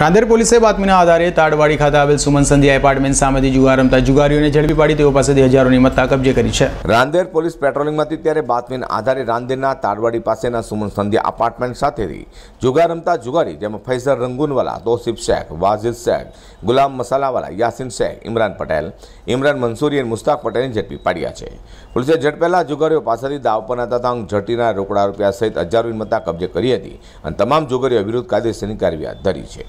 રાંદેર પોલીસે બાતમીના આધારે તાડવાડી ખાતા આવેલ સુમન સંધ્યા એપાર્ટમેન્ટ સામેથી જુગાર રમતા જુગારીઓને ઝડપી પાડી તેઓ પાસેથી હજારોની મત્તા કબજે કરી છે રાંદેર પોલીસ પેટ્રોલિંગમાં ત્યારે બાતમીના આધારે રાંદેરના તાડવાડી પાસેના સુમન સંધ્યા એપાર્ટમેન્ટ સાથેથી જુગાર રમતા જુગારી જેમાં ફૈઝર રંગુનવાલા તોસિફ શેખ વાઝિદ શેખ ગુલામ મસાલાવાલા યાસીન શેખ ઇમરાન પટેલ ઇમરાન મંસૂરી અને મુસ્તાક પટેલને ઝડપી પાડ્યા છે પોલીસે ઝડપેલા જુગારીઓ પાસેથી દાવ પર હતા ઝડટીના રોકડા રૂપિયા સહિત હજારોની મત્તા કબજે કરી હતી અને તમામ જુગારીઓ વિરુદ્ધ કાયદેસરની કાર્યવાહી ધરી છે